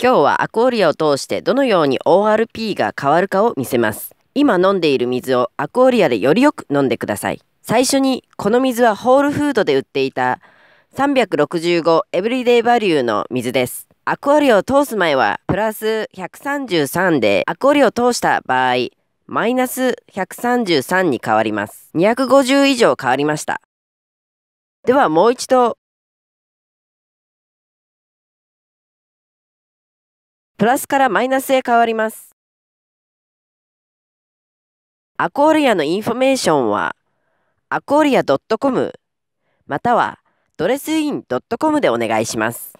今日はアクオリアを通してどのように ORP が変わるかを見せます。今飲んでいる水をアクオリアでよりよく飲んでください。最初にこの水はホールフードで売っていた365エブリデイバリューの水です。アクオリアを通す前はプラス133でアクオリアを通した場合マイナス133に変わります。250以上変わりました。ではもう一度プラスからマイナスへ変わります。アコーリアのインフォメーションは、アコーリア .com またはドレスイン .com でお願いします。